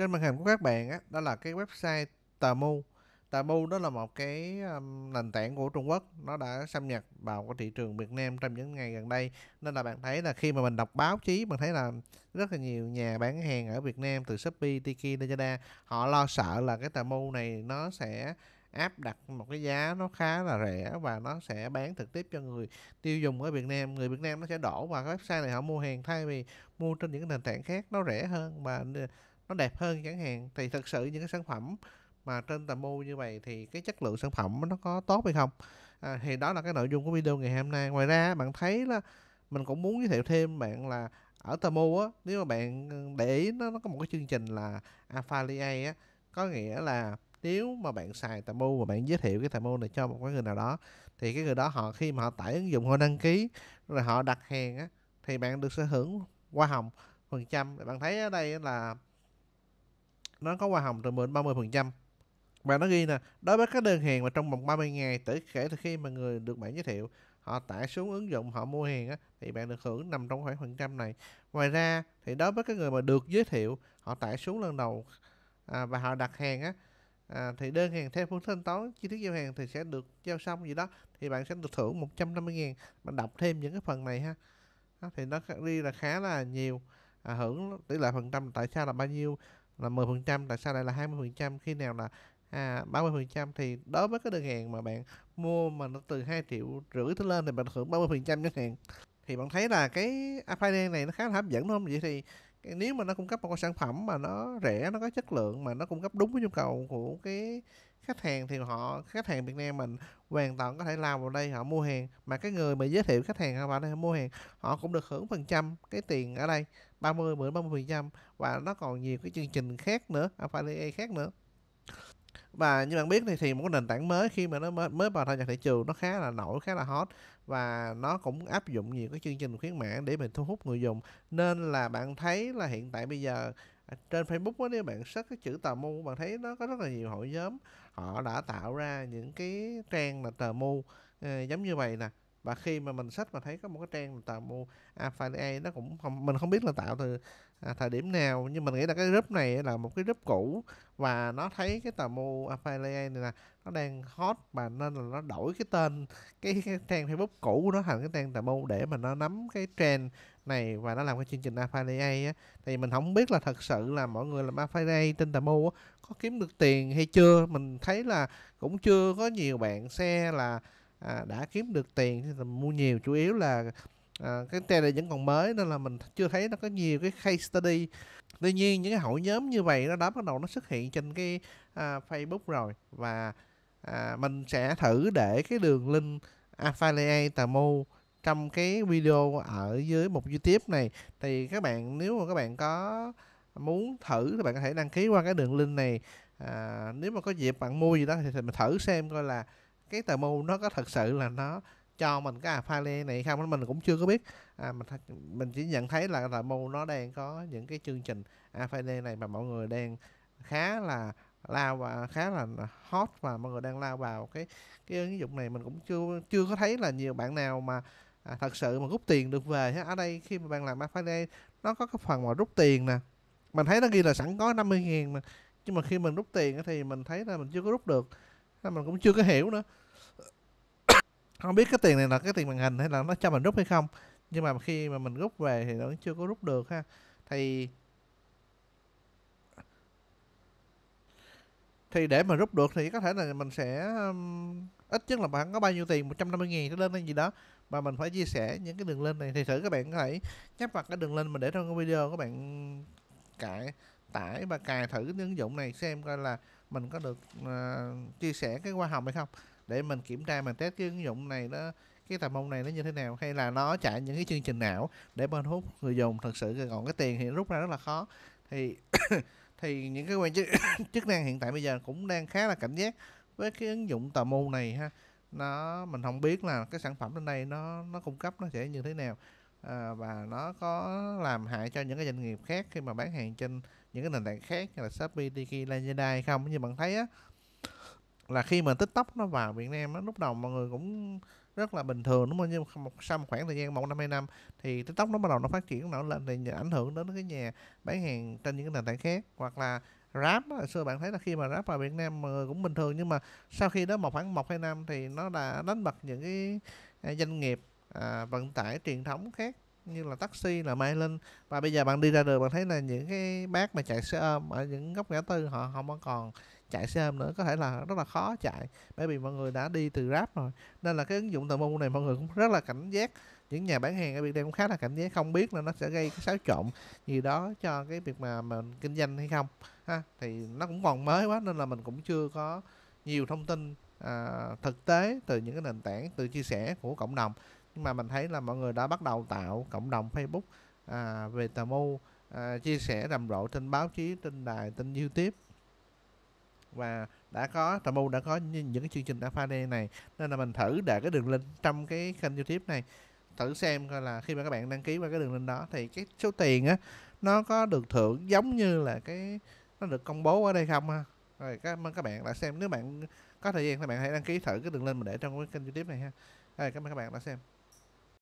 trên màn hình của các bạn á, đó là cái website Tamu. Tamu đó là một cái um, nền tảng của Trung Quốc, nó đã xâm nhập vào cái thị trường Việt Nam trong những ngày gần đây. Nên là bạn thấy là khi mà mình đọc báo chí, mình thấy là rất là nhiều nhà bán hàng ở Việt Nam từ Shopee, Tiki, Lazada, họ lo sợ là cái Tamu này nó sẽ áp đặt một cái giá nó khá là rẻ và nó sẽ bán trực tiếp cho người tiêu dùng ở Việt Nam người Việt Nam nó sẽ đổ vào cái website này họ mua hàng thay vì mua trên những cái nền tảng khác nó rẻ hơn và nó đẹp hơn chẳng hạn thì thực sự những cái sản phẩm mà trên tầm mua như vậy thì cái chất lượng sản phẩm nó có tốt hay không à, thì đó là cái nội dung của video ngày hôm nay ngoài ra bạn thấy là mình cũng muốn giới thiệu thêm bạn là ở Tamu á nếu mà bạn ừ, để ý nó, nó có một cái chương trình là Afiliate á có nghĩa là nếu mà bạn xài Tamu và bạn giới thiệu cái Tamu này cho một cái người nào đó thì cái người đó họ khi mà họ tải ứng dụng họ đăng ký rồi họ đặt hàng á thì bạn được sở hưởng hoa hồng phần trăm bạn thấy ở đây là nó có hoa hồng từ 10 30%. Và nó ghi là đối với các đơn hàng mà trong vòng 30 ngày tới kể từ khi mà người được bạn giới thiệu họ tải xuống ứng dụng họ mua hàng á, thì bạn được hưởng nằm trong khoảng phần trăm này. Ngoài ra thì đối với các người mà được giới thiệu họ tải xuống lần đầu à, và họ đặt hàng á à, thì đơn hàng theo phương thanh toán chi tiết giao hàng thì sẽ được giao xong gì đó thì bạn sẽ được thưởng 150 ngàn bạn đọc thêm những cái phần này ha đó, thì nó đi là khá là nhiều à, hưởng tỷ lệ phần trăm tại sao là bao nhiêu là 10% tại sao lại là 20% khi nào là à, 30% thì đối với cái đơn hàng mà bạn mua mà nó từ 2 triệu rưỡi tới lên thì bạn hưởng 30% chẳng hạn thì bạn thấy là cái affiliate này nó khá là hấp dẫn đúng không vậy thì nếu mà nó cung cấp một cái sản phẩm mà nó rẻ nó có chất lượng mà nó cung cấp đúng với nhu cầu của cái khách hàng thì họ khách hàng Việt Nam mình hoàn toàn có thể làm vào đây họ mua hàng mà cái người mà giới thiệu khách hàng vào đây họ mua hàng họ cũng được hưởng phần trăm cái tiền ở đây 30 đến 30 phần trăm và nó còn nhiều cái chương trình khác nữa affiliate khác nữa và như bạn biết thì thì một cái nền tảng mới khi mà nó mới, mới vào tham gia thị trường nó khá là nổi khá là hot và nó cũng áp dụng nhiều cái chương trình khuyến mãi để mình thu hút người dùng nên là bạn thấy là hiện tại bây giờ à, trên Facebook đó, nếu bạn search cái chữ tờ mu bạn thấy nó có rất là nhiều hội nhóm họ đã tạo ra những cái trang là tờ mu à, giống như vậy nè và khi mà mình sách mà thấy có một cái trang tạo mua affiliate nó cũng không mình không biết là tạo từ à, thời điểm nào nhưng mình nghĩ là cái group này là một cái group cũ và nó thấy cái tàu mua affiliate này là nó đang hot và nên là nó đổi cái tên cái, cái trang facebook cũ của nó thành cái trang tàu mua để mà nó nắm cái trend này và nó làm cái chương trình affiliate á thì mình không biết là thật sự là mọi người làm affiliate trên tàu mua có kiếm được tiền hay chưa mình thấy là cũng chưa có nhiều bạn xe là à, đã kiếm được tiền thì mua nhiều chủ yếu là à, cái trend này vẫn còn mới nên là mình chưa thấy nó có nhiều cái case study tuy nhiên những cái hội nhóm như vậy nó đã bắt đầu nó xuất hiện trên cái à, facebook rồi và à, mình sẽ thử để cái đường link affiliate tà mô trong cái video ở dưới một youtube này thì các bạn nếu mà các bạn có muốn thử thì bạn có thể đăng ký qua cái đường link này à, nếu mà có dịp bạn mua gì đó thì, thì mình thử xem coi là cái tờ mu nó có thật sự là nó cho mình cái à file này không mình cũng chưa có biết à, mình mình chỉ nhận thấy là tờ mu nó đang có những cái chương trình à file này mà mọi người đang khá là lao và khá là hot và mọi người đang lao vào cái cái ứng dụng này mình cũng chưa chưa có thấy là nhiều bạn nào mà à, thật sự mà rút tiền được về ở đây khi mà bạn làm affiliate à nó có cái phần mà rút tiền nè mình thấy nó ghi là sẵn có 50 ngàn mà nhưng mà khi mình rút tiền thì mình thấy là mình chưa có rút được nên mình cũng chưa có hiểu nữa không biết cái tiền này là cái tiền màn hình hay là nó cho mình rút hay không nhưng mà khi mà mình rút về thì nó chưa có rút được ha thì thì để mà rút được thì có thể là mình sẽ ít nhất là bạn có bao nhiêu tiền 150 000 trở lên hay gì đó mà mình phải chia sẻ những cái đường link này thì thử các bạn có thể nhấp vào cái đường link mình để trong cái video các bạn cài tải và cài thử cái ứng dụng này xem coi là mình có được uh, chia sẻ cái hoa hồng hay không để mình kiểm tra mình test cái ứng dụng này nó cái tầm mông này nó như thế nào hay là nó chạy những cái chương trình nào để bên hút người dùng thật sự còn cái tiền thì rút ra rất là khó thì thì những cái quan chức chức năng hiện tại bây giờ cũng đang khá là cảnh giác với cái ứng dụng tà môn này ha nó mình không biết là cái sản phẩm trên đây nó nó cung cấp nó sẽ như thế nào à, và nó có làm hại cho những cái doanh nghiệp khác khi mà bán hàng trên những cái nền tảng khác như là Shopee, Tiki, Lazada hay không như bạn thấy á là khi mà tiktok nó vào việt nam á lúc đầu mọi người cũng rất là bình thường đúng không nhưng một sau một khoảng thời gian một năm hai năm thì tiktok nó bắt đầu nó phát triển nó lên thì ảnh hưởng đến cái nhà bán hàng trên những cái nền tảng khác hoặc là rap hồi xưa bạn thấy là khi mà rap vào Việt Nam mọi người cũng bình thường nhưng mà sau khi đó một khoảng một hai năm thì nó đã đánh bật những cái à, doanh nghiệp à, vận tải truyền thống khác như là taxi là mai linh và bây giờ bạn đi ra đường bạn thấy là những cái bác mà chạy xe ôm ở những góc ngã tư họ không có còn chạy xe ôm nữa có thể là rất là khó chạy bởi vì mọi người đã đi từ grab rồi nên là cái ứng dụng tờ mu này mọi người cũng rất là cảnh giác những nhà bán hàng ở Việt Nam cũng khá là cảnh giác không biết là nó sẽ gây cái xáo trộn gì đó cho cái việc mà mình kinh doanh hay không ha thì nó cũng còn mới quá nên là mình cũng chưa có nhiều thông tin à, thực tế từ những cái nền tảng từ chia sẻ của cộng đồng nhưng mà mình thấy là mọi người đã bắt đầu tạo cộng đồng Facebook à, về tà mu à, chia sẻ rầm rộ trên báo chí trên đài trên YouTube và đã có tầm mưu đã có những cái chương trình alpha day này nên là mình thử để cái đường link trong cái kênh youtube này thử xem coi là khi mà các bạn đăng ký qua cái đường link đó thì cái số tiền á nó có được thưởng giống như là cái nó được công bố ở đây không ha rồi cảm ơn các bạn đã xem nếu bạn có thời gian thì bạn hãy đăng ký thử cái đường link mình để trong cái kênh youtube này ha rồi cảm ơn các bạn đã xem